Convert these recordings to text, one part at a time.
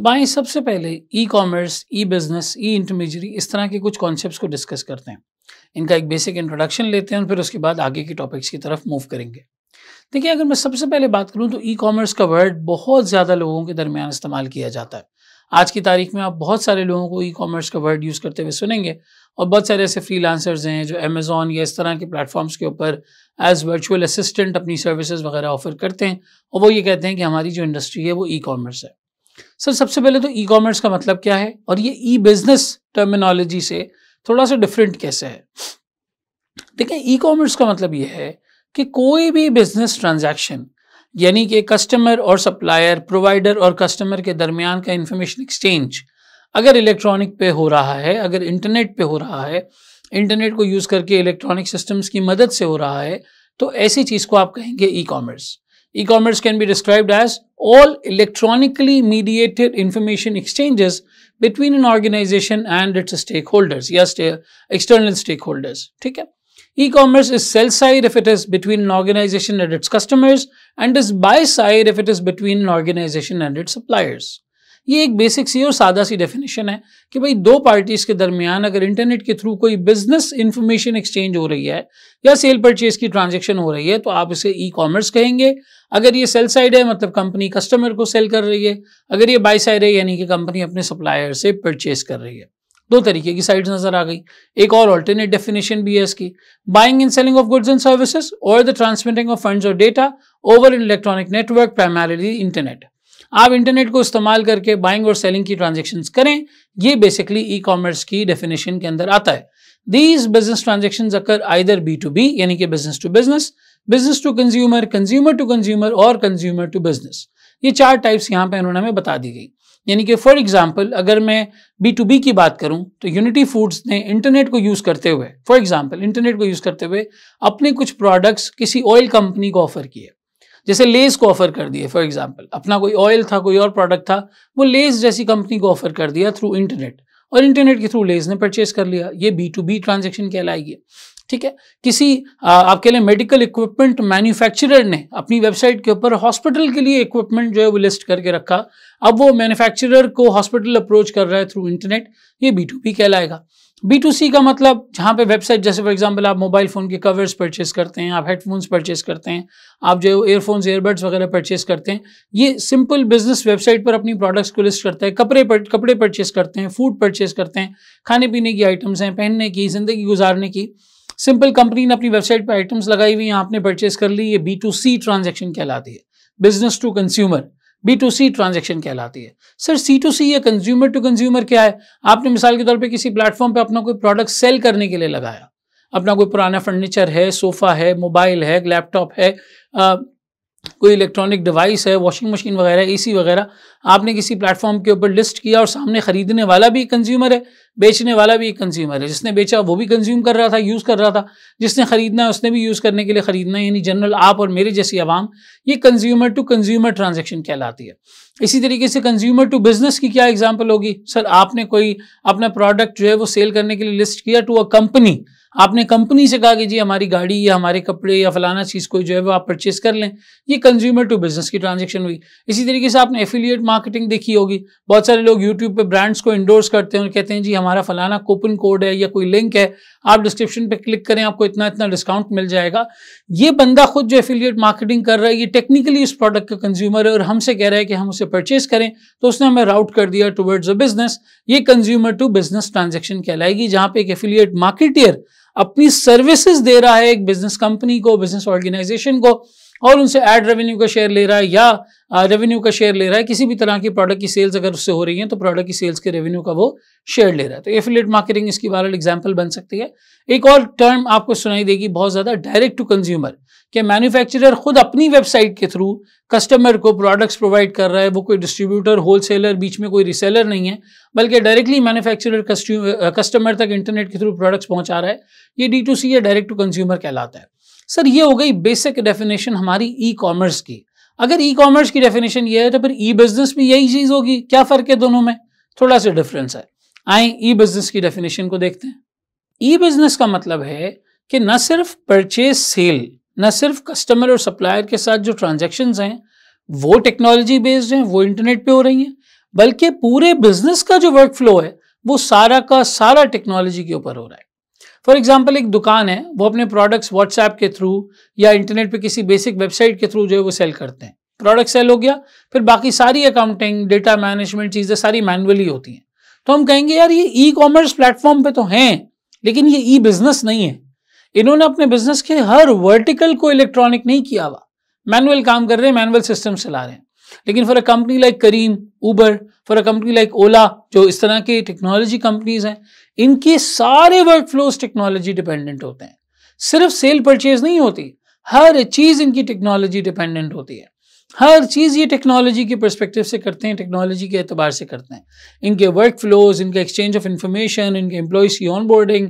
अब आए सबसे पहले ई कॉमर्स ई बिजनेस ई इंटरमीजरी इस तरह के कुछ कॉन्सेप्ट को डिस्कस करते हैं इनका एक बेसिक इंट्रोडक्शन लेते हैं और फिर उसके बाद आगे के टॉपिक्स की तरफ मूव करेंगे देखिए अगर मैं सबसे पहले बात करूं तो ई कॉमर्स का वर्ड बहुत ज़्यादा लोगों के दरमियान इस्तेमाल किया जाता है आज की तारीख में आप बहुत सारे लोगों को ई कॉमर्स का वर्ड यूज़ करते हुए सुनेंगे और बहुत सारे ऐसे फ्री हैं जो अमेज़ोन या इस तरह के प्लेटफॉर्म्स के ऊपर एज वर्चुअल असिस्टेंट अपनी सर्विसेज वगैरह ऑफर करते हैं और वो ये कहते हैं कि हमारी जो इंडस्ट्री है वो ई कॉमर्स है सर सबसे पहले तो ई कॉमर्स का मतलब क्या है और ये ई बिजनेस टर्मिनोलॉजी से थोड़ा सा डिफरेंट कैसे है देखिए ई कॉमर्स का मतलब ये है कि कोई भी बिजनेस ट्रांजैक्शन यानी कि कस्टमर और सप्लायर प्रोवाइडर और कस्टमर के दरमियान का इंफॉर्मेशन एक्सचेंज अगर इलेक्ट्रॉनिक पे हो रहा है अगर इंटरनेट पे हो रहा है इंटरनेट को यूज़ करके इलेक्ट्रॉनिक सिस्टम्स की मदद से हो रहा है तो ऐसी चीज़ को आप कहेंगे e commerce E-commerce can be described as all electronically mediated information exchanges between an organization and its stakeholders, yes, external stakeholders. E-commerce is sell side if it is between an organization and its customers and is buy side if it is between an organization and its suppliers. ये एक basic सी और सादा सी definition है कि भाई दो parties के दरमियान अगर इंटरनेट के थ्रू कोई बिजनेस इंफॉर्मेशन एक्सचेंज हो रही है या सेल परचेज की ट्रांजेक्शन हो रही है तो आप इसे ई कॉमर्स कहेंगे अगर ये सेल साइड है मतलब कंपनी कस्टमर को सेल कर रही है अगर ये बाई साइड है यानी कि कंपनी अपने सप्लायर से परचेज कर रही है दो तरीके की साइड्स नजर आ गई एक और ऑल्टरनेट डेफिनेशन भी है इसकी buying and selling of goods and services or the transmitting of funds or data over electronic network primarily internet आप इंटरनेट को इस्तेमाल करके बाइंग और सेलिंग की ट्रांजेक्शन करें ये बेसिकली ई कॉमर्स की डेफिनेशन के अंदर आता है these business transaction occur either B to B यानी कि business to business business to consumer consumer to consumer और कंज्यूमर टू बिजनेस ये चार टाइप्स यहाँ पे उन्होंने हमें बता दी गई यानी कि फॉर एग्जांपल अगर मैं बी टू बी की बात करूं तो यूनिटी फूड्स ने इंटरनेट को यूज़ करते हुए फॉर एग्जांपल इंटरनेट को यूज़ करते हुए अपने कुछ प्रोडक्ट्स किसी ऑयल कंपनी को ऑफर किए जैसे लेस को ऑफर कर दिए फॉर एग्जाम्पल अपना कोई ऑयल था कोई और प्रोडक्ट था वो लेस जैसी कंपनी को ऑफर कर दिया थ्रू इंटरनेट और इंटरनेट के थ्रू लेस ने परचेज कर लिया ये बी टू बी ट्रांजेक्शन कहलाएगी ठीक है किसी आ, आपके लिए मेडिकल इक्विपमेंट मैन्युफैक्चरर ने अपनी वेबसाइट के ऊपर हॉस्पिटल के लिए इक्विपमेंट जो है वो लिस्ट करके रखा अब वो मैन्युफैक्चरर को हॉस्पिटल अप्रोच कर रहा है थ्रू इंटरनेट ये बी टू बी कहलाएगा बी टू सी का मतलब जहाँ पे वेबसाइट जैसे फॉर एग्जांपल आप मोबाइल फ़ोन के कवर्स परचेस करते हैं आप हेडफोन्स परचेस करते हैं आप जो एयरफोन्स एयरबड्स वगैरह परचेस करते हैं ये सिंपल बिजनेस वेबसाइट पर अपनी प्रोडक्ट्स को लिस्ट करता है कपड़े पर, कपड़े परचेस करते हैं फूड परचेस करते हैं खाने पीने की आइटम्स हैं पहनने की ज़िंदगी गुजारने की सिंपल कंपनी ने अपनी वेबसाइट पर आइटम्स लगाई हुई हैं आपने परचेस कर ली ये बी टू सी ट्रांजेक्शन कहलाती है business to consumer B to C transaction कहलाती है सर सी टू सी या कंज्यूमर टू कंज्यूमर क्या है आपने मिसाल के तौर पे किसी प्लेटफॉर्म पे अपना कोई प्रोडक्ट सेल करने के लिए लगाया अपना कोई पुराना फर्नीचर है सोफ़ा है मोबाइल है लैपटॉप है कोई इलेक्ट्रॉनिक डिवाइस है वॉशिंग मशीन वगैरह एसी वगैरह आपने किसी प्लेटफॉर्म के ऊपर लिस्ट किया और सामने ख़रीदने वाला भी कंज्यूमर है बेचने वाला भी एक कंज्यूमर है जिसने बेचा वो भी कंज्यूम कर रहा था यूज़ कर रहा था जिसने ख़रीदना है उसने भी यूज़ करने के लिए ख़रीदना है यानी जनरल आप और मेरे जैसी आवाम ये कंज्यूमर टू कंज्यूमर ट्रांजेक्शन कहलाती है इसी तरीके से कंज्यूमर टू बिज़नेस की क्या एग्जाम्पल होगी सर आपने कोई अपना प्रोडक्ट जो है वो सेल करने के लिए लिस्ट किया टू अ कंपनी आपने कंपनी से कहा कि जी हमारी गाड़ी या हमारे कपड़े या फलाना चीज़ कोई जो है वो आप परचेस कर लें ये कंज्यूमर टू बिजनेस की ट्रांजेक्शन हुई इसी तरीके से आपने एफिलियट मार्केटिंग देखी होगी बहुत सारे लोग यूट्यूब पर ब्रांड्स को इंडोर्स करते हैं और कहते हैं जी हमारा फलाना कूपन कोड है या कोई लिंक है आप डिस्क्रिप्शन पर क्लिक करें आपको इतना इतना डिस्काउंट मिल जाएगा ये बंदा खुद जो एफिलियट मार्केटिंग कर रहा है ये टेक्निकली उस प्रोडक्ट का कंज्यूमर है और हमसे कह रहा है कि हम उसे परचेस करें तो उसने हमें राउट कर दिया टुवर्ड्स अ बिजनेस ये कंज्यूमर टू बिजनेस ट्रांजेक्शन कहलाएगी जहाँ पे एक एफिलियट मार्केटियर अपनी सर्विसेज दे रहा है एक बिजनेस कंपनी को बिजनेस ऑर्गेनाइजेशन को और उनसे एड रेवेन्यू का शेयर ले रहा है या रेवेन्यू uh, का शेयर ले रहा है किसी भी तरह की प्रोडक्ट की सेल्स अगर उससे हो रही है तो प्रोडक्ट की सेल्स के रेवेन्यू का वो शेयर ले रहा है तो एफिलेट मार्केटिंग इसकी वायरल एग्जाम्पल बन सकती है एक और टर्म आपको सुनाई देगी बहुत ज़्यादा डायरेक्ट टू कंज्यूमर कि मैन्युफैक्चरर खुद अपनी वेबसाइट के थ्रू कस्टमर को प्रोडक्ट्स प्रोवाइड कर रहा है वो कोई डिस्ट्रीब्यूटर होलसेलर बीच में कोई रिसेलर नहीं है बल्कि डायरेक्टली मैन्युफैक्चरर कस्टमर तक इंटरनेट के थ्रू प्रोडक्ट्स पहुंचा रहा है ये डी टू सी या डायरेक्ट टू कंज्यूमर कहलाता है सर ये हो गई बेसिक डेफिनेशन हमारी ई e कॉमर्स की अगर ई e कॉमर्स की डेफिनेशन ये है तो फिर ई e बिजनेस भी यही चीज़ होगी क्या फ़र्क है दोनों में थोड़ा सा डिफरेंस है आए ई बिजनेस की डेफिनेशन को देखते हैं ई बिजनेस का मतलब है कि न सिर्फ परचेज सेल न सिर्फ कस्टमर और सप्लायर के साथ जो ट्रांजेक्शन हैं वो टेक्नोलॉजी बेस्ड हैं वो इंटरनेट पे हो रही हैं बल्कि पूरे बिजनेस का जो वर्क फ्लो है वो सारा का सारा टेक्नोलॉजी के ऊपर हो रहा है फॉर एग्जाम्पल एक दुकान है वो अपने प्रोडक्ट्स व्हाट्सएप के थ्रू या इंटरनेट पे किसी बेसिक वेबसाइट के थ्रू जो है वो सेल करते हैं प्रोडक्ट सेल हो गया फिर बाकी सारी अकाउंटिंग डेटा मैनेजमेंट चीज़ें सारी मैनुअली होती हैं तो हम कहेंगे यार ये ई कॉमर्स प्लेटफॉर्म पे तो हैं लेकिन ये ई बिजनेस नहीं है इन्होंने अपने बिजनेस के हर वर्टिकल को इलेक्ट्रॉनिक नहीं किया हुआ मैनुअल काम कर रहे हैं मैनुअल सिस्टम चला रहे हैं लेकिन for a company like Careem Uber for a company like Ola जो इस तरह की टेक्नोलॉजी कंपनीज हैं इनके सारे वर्क फ्लोज टेक्नोलॉजी डिपेंडेंट होते हैं सिर्फ सेल परचेज नहीं होती हर चीज़ इनकी टेक्नोलॉजी डिपेंडेंट होती है हर चीज़ ये टेक्नोलॉजी के परस्पेक्टिव से करते हैं टेक्नोलॉजी के एतबार से करते हैं इनके वर्क फ्लोज इनका एक्सचेंज ऑफ इंफॉर्मेशन इनके एम्प्लॉयज़ की ऑन बोर्डिंग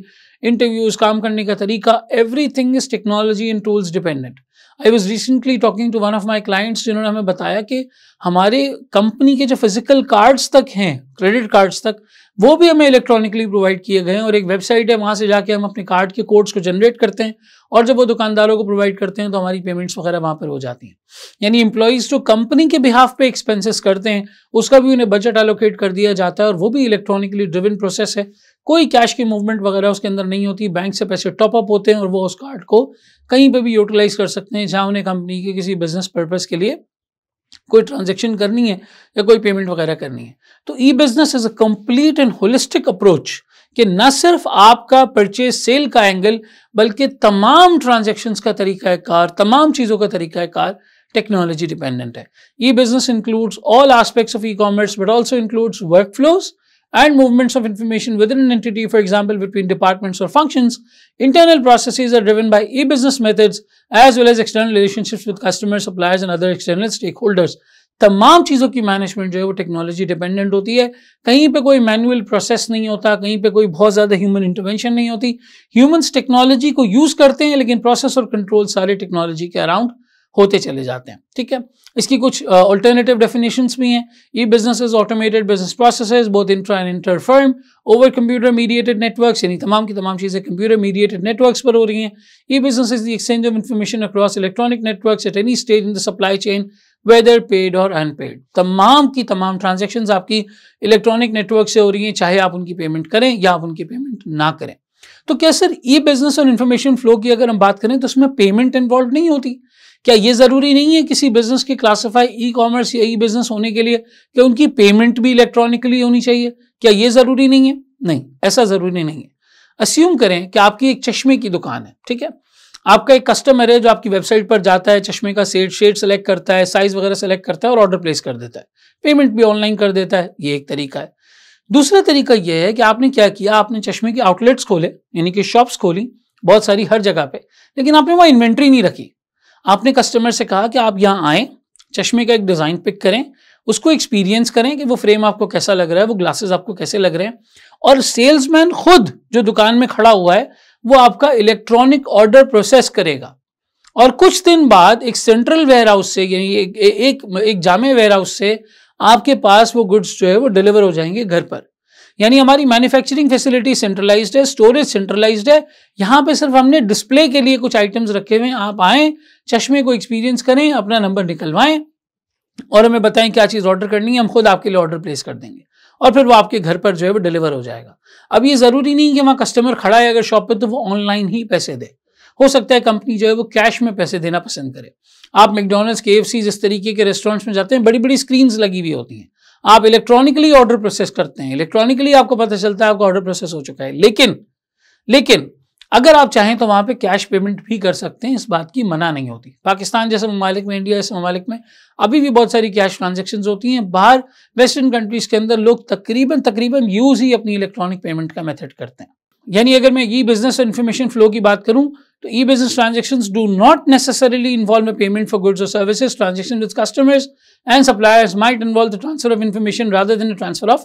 इंटरव्यूज़ काम करने का तरीका everything is technology in tools dependent I was recently talking to one of my clients जिन्होंने हमें बताया कि हमारे कंपनी के जो फिजिकल कार्ड्स तक हैं क्रेडिट कार्ड्स तक वो भी हमें इलेक्ट्रॉनिकली प्रोवाइड किए गए हैं और एक वेबसाइट है वहाँ से जाके हम अपने कार्ड के कोड्स को जनरेट करते हैं और जब वो दुकानदारों को प्रोवाइड करते हैं तो हमारी पेमेंट्स वगैरह वहाँ पर हो जाती हैं यानी इम्प्लॉज जो कंपनी के बिहाफ पे एक्सपेंसेस करते हैं उसका भी उन्हें बजट एलोकेट कर दिया जाता है और वो भी इलेक्ट्रॉनिकली ड्रिविन प्रोसेस है कोई कैश की मूवमेंट वगैरह उसके अंदर नहीं होती बैंक से पैसे टॉपअप होते हैं और वो उस कार्ड को कहीं पर भी यूटिलाइज़ कर सकते हैं जहाँ उन्हें कंपनी के किसी बिजनेस पर्पज़ के लिए कोई ट्रांजेक्शन करनी है या कोई पेमेंट वगैरह करनी है तो e business is a complete and holistic approach कि न सिर्फ आपका परचेज सेल का एंगल बल्कि तमाम ट्रांजेक्शन का तरीका कार तमाम चीज़ों का तरीका कार टेक्नोलॉजी डिपेंडेंट है e business includes all aspects of e commerce but also includes workflows and movements of information within an entity, for example, between departments or functions. Internal processes are driven by e-business methods as well as external relationships with customers, suppliers and other external stakeholders. तमाम चीज़ों की management जो है वो technology dependent होती है कहीं पे कोई मैनुअल प्रोसेस नहीं होता कहीं पे कोई बहुत ज़्यादा ह्यूमन इंटरवेंशन नहीं होती ह्यूमंस टेक्नोलॉजी को यूज़ करते हैं लेकिन प्रोसेस और कंट्रोल सारे टेक्नोलॉजी के अराउंड होते चले जाते हैं ठीक है इसकी कुछ ऑल्टरनेटिव uh, डेफिनेशन भी हैं e business automated business process both intra and inter firm over computer mediated networks यानी तमाम की तमाम चीज़ें कंप्यूटर मीडिएटेड नेटवर्क्स पर हो रही हैं e business is the exchange of information across electronic networks at any stage in the supply chain whether paid or unpaid तमाम की तमाम ट्रांजेक्शन आपकी इलेक्ट्रॉनिक नेटवर्क से हो रही हैं चाहे आप उनकी पेमेंट करें या आप उनकी पेमेंट ना करें तो क्या सर ई बिजनेस और इन्फॉर्मेशन फ्लो की अगर हम बात करें तो उसमें पेमेंट इन्वॉल्व नहीं होती क्या ये ज़रूरी नहीं है किसी बिज़नेस के क्लासीफाई ई कॉमर्स या ई बिज़नेस होने के लिए कि उनकी पेमेंट भी इलेक्ट्रॉनिकली होनी चाहिए क्या ये ज़रूरी नहीं है नहीं ऐसा ज़रूरी नहीं है अस्यूम करें कि आपकी एक चश्मे की दुकान है ठीक है आपका एक कस्टमर है जो आपकी वेबसाइट पर जाता है चश्मे का सेट शेड सेलेक्ट करता है साइज़ वगैरह सेलेक्ट करता है और ऑर्डर प्लेस कर देता है पेमेंट भी ऑनलाइन कर देता है ये एक तरीका है दूसरा तरीका यह है कि आपने क्या किया आपने चश्मे के आउटलेट्स खोले यानी कि शॉप्स खोली बहुत सारी हर जगह पे लेकिन आपने वहां इन्वेंट्री नहीं रखी आपने कस्टमर से कहा कि आप यहाँ आएँ चश्मे का एक डिज़ाइन पिक करें उसको एक्सपीरियंस करें कि वो फ्रेम आपको कैसा लग रहा है वो ग्लासेस आपको कैसे लग रहे हैं और सेल्समैन खुद जो दुकान में खड़ा हुआ है वो आपका इलेक्ट्रॉनिक ऑर्डर प्रोसेस करेगा और कुछ दिन बाद एक सेंट्रल वेयर हाउस से यानी एक एक, एक जामे वेयर हाउस से आपके पास वो गुड्स जो है वो डिलीवर हो जाएंगे घर पर यानी हमारी मैन्युफैक्चरिंग फैसिलिटी सेंट्रलाइज्ड है स्टोरेज सेंट्रलाइज्ड है यहाँ पे सिर्फ हमने डिस्प्ले के लिए कुछ आइटम्स रखे हुए हैं आप आएँ चश्मे को एक्सपीरियंस करें अपना नंबर निकलवाएं और हमें बताएं क्या चीज़ ऑर्डर करनी है हम खुद आपके लिए ऑर्डर प्लेस कर देंगे और फिर वो आपके घर पर जो है वो डिलीवर हो जाएगा अब ये ज़रूरी नहीं कि वहाँ कस्टमर खड़ा है अगर शॉप पर तो वो ऑनलाइन ही पैसे दे हो सकता है कंपनी जो है वो कैश में पैसे देना पसंद करे आप मैकडोनल्ड्स के एफ जिस तरीके के रेस्टोरेंट्स में जाते हैं बड़ी बड़ी स्क्रीन्स लगी हुई होती हैं आप इलेक्ट्रॉनिकली ऑर्डर प्रोसेस करते हैं इलेक्ट्रॉनिकली आपको पता चलता है आपका ऑर्डर प्रोसेस हो चुका है लेकिन लेकिन अगर आप चाहें तो वहां पे कैश पेमेंट भी कर सकते हैं इस बात की मना नहीं होती पाकिस्तान जैसे ममालिक में इंडिया जैसे ममालिक में अभी भी बहुत सारी कैश ट्रांजेक्शन होती हैं बाहर वेस्टर्न कंट्रीज़ के अंदर लोग तकरीबन तकरीबन यूज़ ही अपनी इलेक्ट्रॉनिक पेमेंट का मेथड करते हैं यानी अगर मैं ई बिज़नेस और इन्फॉर्मेशन फ्लो की बात करूं तो e business transaction do not necessarily involve a payment for goods or services transaction with customers and suppliers might involve the transfer of information rather than transfer of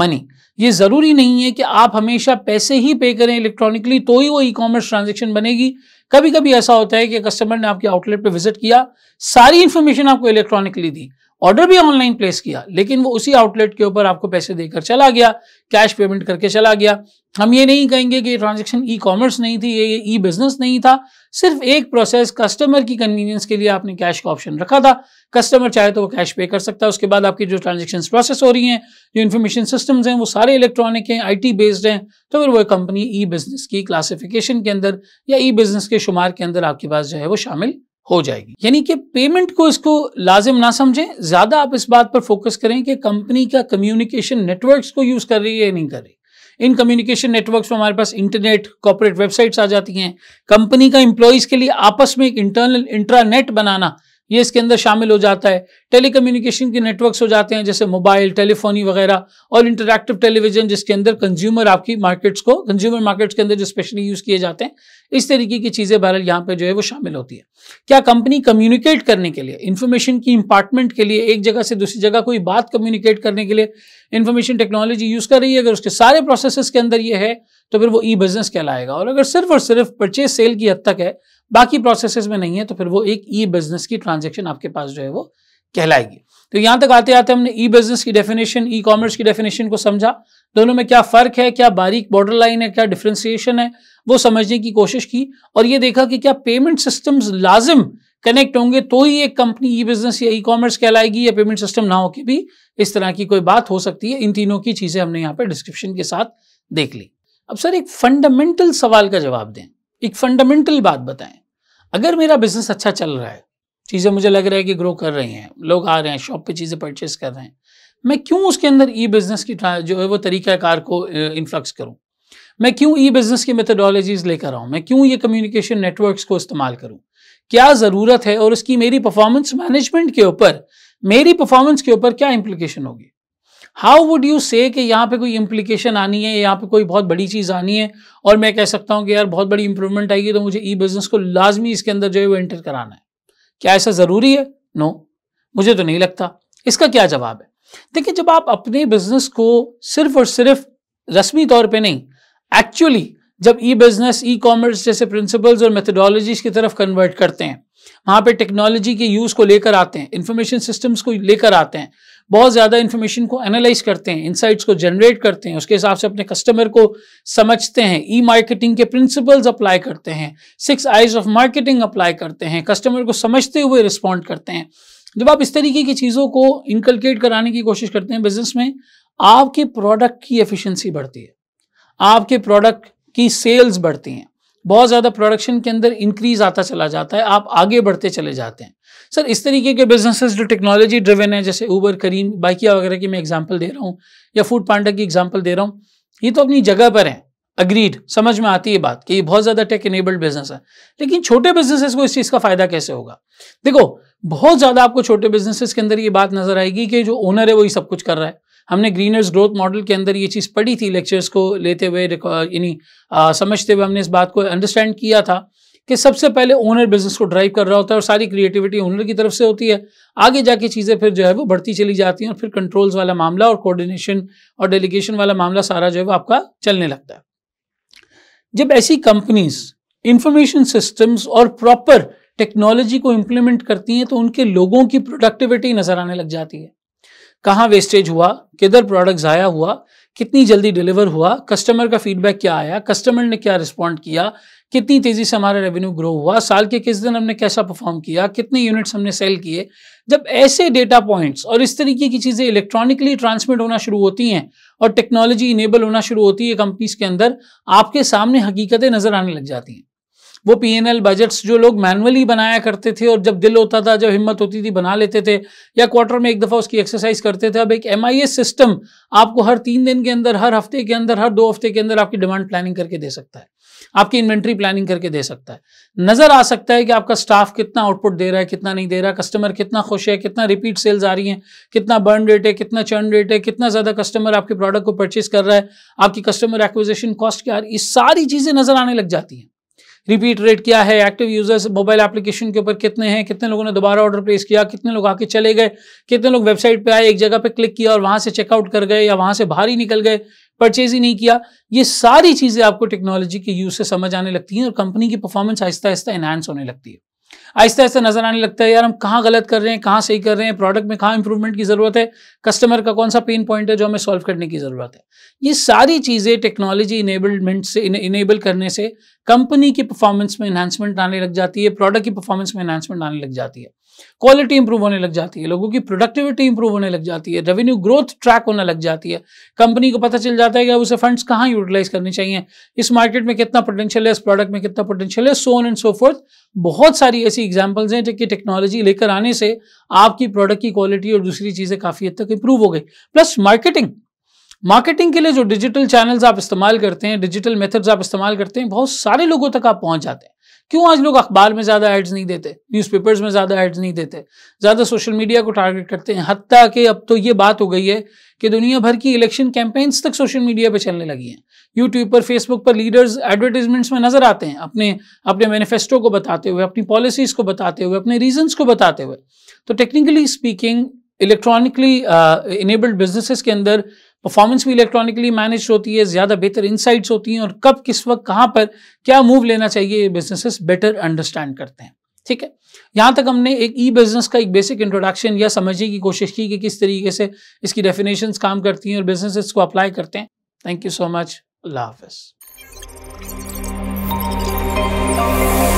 money ये जरूरी नहीं है कि आप हमेशा पैसे ही पे करें इलेक्ट्रॉनिकली तो ही वो ई कॉमर्स ट्रांजेक्शन बनेगी कभी कभी ऐसा होता है कि कस्टमर ने आपके आउटलेट पर विजिट किया सारी इन्फॉर्मेशन आपको इलेक्ट्रॉनिकली दी ऑर्डर भी ऑनलाइन प्लेस किया लेकिन वो उसी आउटलेट के ऊपर आपको पैसे देकर चला गया कैश पेमेंट करके चला गया हम ये नहीं कहेंगे कि ट्रांजेक्शन ई कॉमर्स नहीं थी ये ई बिजनेस नहीं था सिर्फ एक प्रोसेस कस्टमर की कन्वीनियंस के लिए आपने कैश का ऑप्शन रखा था कस्टमर चाहे तो वो कैश पे कर सकता है उसके बाद आपकी जो ट्रांजेक्शन प्रोसेस हो रही हैं जो इन्फॉर्मेशन सिस्टम्स हैं वो सारे इलेक्ट्रॉनिक हैं आईटी बेस्ड हैं तो फिर वो कंपनी ई बिजनेस की क्लासिफिकेशन के अंदर या ई बिजनेस के शुमार के अंदर आपके पास जो है वो शामिल हो जाएगी यानी कि पेमेंट को इसको लाजिम ना समझें ज़्यादा आप इस बात पर फोकस करें कि कंपनी का कम्युनिकेशन नेटवर्क को यूज़ कर रही है या नहीं कर रही इन कम्युनिकेशन नेटवर्क्स में हमारे पास इंटरनेट कॉपोरेट वेबसाइट्स आ जाती हैं कंपनी का इंप्लॉयज के लिए आपस में एक इंटरनल इंट्रानेट बनाना ये इसके अंदर शामिल हो जाता है टेलीकम्युनिकेशन के नेटवर्क्स हो जाते हैं जैसे मोबाइल टेलीफोनी वगैरह और इंटरैक्टिव टेलीविजन जिसके अंदर कंज्यूमर आपकी मार्केट्स को कंज्यूमर मार्केट्स के अंदर जो स्पेशली यूज़ किए जाते हैं इस तरीके की चीज़ें बहरहाल यहाँ पे जो है वो शामिल होती है क्या कंपनी कम्युनिकेट करने के लिए इन्फॉर्मेशन की इंपार्टमेंट के लिए एक जगह से दूसरी जगह कोई बात कम्युनिकेट करने के लिए इन्फॉर्मेशन टेक्नोलॉजी यूज़ कर रही है अगर उसके सारे प्रोसेस के अंदर ये है तो फिर वो ई बिजनेस कहलाएगा और अगर सिर्फ और सिर्फ परचेज सेल की हद तक है बाकी प्रोसेसेस में नहीं है तो फिर वो एक ई बिजनेस की ट्रांजेक्शन आपके पास जो है वो कहलाएगी तो यहां तक आते आते हमने ई बिजनेस की डेफिनेशन ई कॉमर्स की डेफिनेशन को समझा दोनों में क्या फ़र्क है क्या बारीक बॉर्डर लाइन है क्या डिफ्रेंसिएशन है वो समझने की कोशिश की और ये देखा कि क्या पेमेंट सिस्टम्स लाजिम कनेक्ट होंगे तो ही एक कंपनी ई बिजनेस या ई कॉमर्स कहलाएगी या पेमेंट सिस्टम ना हो कि भी इस तरह की कोई बात हो सकती है इन तीनों की चीज़ें हमने यहाँ पर डिस्क्रिप्शन के साथ देख ली अब सर एक फंडामेंटल सवाल का जवाब दें एक फंडामेंटल बात बताएं अगर मेरा बिजनेस अच्छा चल रहा है चीज़ें मुझे लग रहा है कि ग्रो कर रही हैं लोग आ रहे हैं शॉप पे चीज़ें परचेस कर रहे हैं मैं क्यों उसके अंदर ई बिज़नेस की जो है वो तरीक़ाकार को इन्फ्लक्स करूँ मैं क्यों ई बिज़नेस की मेथडोलॉजीज़ लेकर आऊँ मैं क्यों ये कम्युनिकेशन नेटवर्क्स को इस्तेमाल करूँ क्या ज़रूरत है और इसकी मेरी परफॉर्मेंस मैनेजमेंट के ऊपर मेरी परफॉर्मेंस के ऊपर क्या इम्प्लीकेशन होगी हाउ वुड यू से कि यहाँ पे कोई इम्प्लीकेशन आनी है यहाँ पे कोई बहुत बड़ी चीज़ आनी है और मैं कह सकता हूँ कि यार बहुत बड़ी इंप्रूवमेंट आएगी तो मुझे ई बिज़नेस को लाजमी इसके अंदर जो है वो एंटर कराना है क्या ऐसा ज़रूरी है नो no, मुझे तो नहीं लगता इसका क्या जवाब है देखिए जब आप अपने बिज़नेस को सिर्फ और सिर्फ रस्मी तौर पर नहीं एक्चुअली जब ई बिज़नेस ई कॉमर्स जैसे प्रिंसिपल्स और मेथडोलॉजीज की तरफ कन्वर्ट करते हैं वहां पे टेक्नोलॉजी के यूज़ को लेकर आते हैं इंफॉर्मेशन सिस्टम्स को लेकर आते हैं बहुत ज़्यादा इन्फॉर्मेशन को एनालाइज करते हैं इनसाइट्स को जनरेट करते हैं उसके हिसाब से अपने कस्टमर को समझते हैं ई मार्केटिंग के प्रिंसिपल्स अप्लाई करते हैं six eyes of marketing apply करते हैं कस्टमर को समझते हुए रिस्पॉन्ड करते हैं जब आप इस तरीके की चीज़ों को इंकल्केट कराने की कोशिश करते हैं बिजनेस में आपके प्रोडक्ट की एफिशिएंसी बढ़ती है आपके प्रोडक्ट की सेल्स बढ़ती हैं बहुत ज़्यादा प्रोडक्शन के अंदर इंक्रीज आता चला जाता है आप आगे बढ़ते चले जाते हैं सर इस तरीके के बिजनेसेस जो टेक्नोलॉजी ड्रिवेन है जैसे ऊबर करीम बाइकिया वगैरह की मैं एग्जांपल दे रहा हूँ या फूड पांडा की एग्जांपल दे रहा हूँ ये तो अपनी जगह पर है अग्रीड समझ में आती है बात कि ये बहुत ज़्यादा टेक इनेबल्ड बिजनेस है लेकिन छोटे बिजनेसेस को इस चीज़ का फ़ायदा कैसे होगा देखो बहुत ज़्यादा आपको छोटे बिजनेसेस के अंदर ये बात नज़र आएगी कि जो ओनर है वही सब कुछ कर रहा है हमने ग्रीनर्स ग्रोथ मॉडल के अंदर ये चीज़ पढ़ी थी लेक्चर्स को लेते हुए यानी समझते हुए हमने इस बात को अंडरस्टैंड किया था कि सबसे पहले ओनर बिजनेस को ड्राइव कर रहा होता है और सारी क्रिएटिविटी ओनर की तरफ से होती है आगे जाके चीज़ें फिर जो है वो बढ़ती चली जाती हैं और फिर कंट्रोल्स वाला मामला और कोऑर्डिनेशन और डेलीगेशन वाला मामला सारा जो है वो आपका चलने लगता है जब ऐसी कंपनीज इंफॉर्मेशन सिस्टम्स और प्रॉपर टेक्नोलॉजी को इम्प्लीमेंट करती हैं तो उनके लोगों की प्रोडक्टिविटी नज़र आने लग जाती है कहाँ वेस्टेज हुआ किधर प्रोडक्ट ज़ाया हुआ कितनी जल्दी डिलीवर हुआ कस्टमर का फीडबैक क्या आया कस्टमर ने क्या रिस्पॉन्ड किया कितनी तेज़ी से हमारा रेवेन्यू ग्रो हुआ साल के किस दिन हमने कैसा परफॉर्म किया कितने यूनिट्स हमने सेल किए जब ऐसे डेटा पॉइंट्स और इस तरीके की चीज़ें इलेक्ट्रॉनिकली ट्रांसमिट होना शुरू होती हैं और टेक्नोलॉजी इनेबल होना शुरू होती है कंपनीज के अंदर आपके सामने हकीकतें नज़र आने लग जाती हैं वो एल बजट्स जो लोग मैनुअली बनाया करते थे और जब दिल होता था जब हिम्मत होती थी बना लेते थे या क्वार्टर में एक दफ़ा उसकी एक्सरसाइज करते थे अब एक एम सिस्टम आपको हर तीन दिन के अंदर हर हफ्ते के अंदर हर दो हफ्ते के अंदर आपकी डिमांड प्लानिंग करके दे सकता है आपकी इन्वेंट्री प्लानिंग करके दे सकता है नज़र आ सकता है कि आपका स्टाफ कितना आउटपुट दे रहा है कितना नहीं दे रहा है कस्टमर कितना खुश है कितना रिपीट सेल्स आ रही हैं कितना बर्न रेट है कितना चर्न रेट है कितना ज़्यादा कस्टमर आपके प्रोडक्ट को परचेज कर रहा है आपकी कस्टमर एक्विजिशन कॉस्ट क्या आ रही ये सारी चीज़ें नज़र आने लग जाती हैं रिपीट रेट क्या है एक्टिव यूजर्स मोबाइल एप्लीकेशन के ऊपर कितने हैं कितने लोगों ने दोबारा ऑर्डर प्लेस किया कितने लोग आके चले गए कितने लोग वेबसाइट पर आए एक जगह पे क्लिक किया और वहाँ से चेकआउट कर गए या वहाँ से बाहर ही निकल गए परचेज ही नहीं किया ये सारी चीज़ें आपको टेक्नोलॉजी के यूज़ से समझ आने लगती हैं और कंपनी की परफॉर्मेंस आहिस्ता आहिस्ता एनहांस होने लगती है आहिस्ता आहिस्ता नजर आने लगता है यार हम कहाँ गलत कर रहे हैं कहाँ सही कर रहे हैं प्रोडक्ट में कहाँ इंप्रूवमेंट की ज़रूरत है कस्टमर का कौन सा पेन पॉइंट है जो हमें सॉल्व करने की ज़रूरत है ये सारी चीज़ें टेक्नोलॉजी इनेबलमेंट से इनेबल करने से कंपनी की परफॉर्मेंस में इन्हांसमेंट आने लग जाती है प्रोडक्ट की परफॉर्मेंस में इन्हांसमेंट आने लग जाती है क्वालिटी इंप्रूव होने लग जाती है लोगों की प्रोडक्टिविटी इंप्रूव होने लग जाती है रेवेन्यू ग्रोथ ट्रैक होने लग जाती है कंपनी को पता चल जाता है कि अब उसे फंड्स कहाँ यूटिलाइज करने चाहिए इस मार्केट में कितना पोटेंशियल है इस प्रोडक्ट में कितना पोटेंशियल है सोन एंड सो फोर्थ बहुत सारी ऐसी एग्जाम्पल्स हैं जबकि टेक्नोलॉजी लेकर आने से आपकी प्रोडक्ट की क्वालिटी और दूसरी चीज़ें काफ़ी हद तक इंप्रूव हो गई प्लस मार्केटिंग मार्केटिंग के लिए जो डिजिटल चैनल्स आप इस्तेमाल करते हैं डिजिटल मेथड्स आप इस्तेमाल करते हैं बहुत सारे लोगों तक आप पहुंच जाते हैं क्यों आज लोग अखबार में ज़्यादा एड्स नहीं देते न्यूज़पेपर्स में ज़्यादा एड्स नहीं देते ज़्यादा सोशल मीडिया को टारगेट करते हैं हत्या के अब तो ये बात हो गई है कि दुनिया भर की इलेक्शन कैंपेन्स तक सोशल मीडिया पर चलने लगी हैं यूट्यूब पर फेसबुक पर लीडर्स एडवर्टीजमेंट्स में नज़र आते हैं अपने अपने मैनिफेस्टो को बताते हुए अपनी पॉलिसीज़ को बताते हुए अपने रीजन को बताते हुए तो technically speaking electronically enabled businesses के अंदर परफॉर्मेंस भी इलेक्ट्रॉनिकली मैनेज होती है ज़्यादा बेहतर इंसाइट्स होती हैं और कब किस वक्त कहाँ पर क्या मूव लेना चाहिए बिजनेसेस बेटर अंडरस्टैंड करते हैं ठीक है यहां तक हमने एक ई बिजनेस का एक बेसिक इंट्रोडक्शन या समझने की कोशिश की कि किस तरीके से इसकी डेफिनेशन काम करती हैं और बिजनेसेस को अप्लाई करते हैं थैंक यू सो मच अल्लाह हाफिज़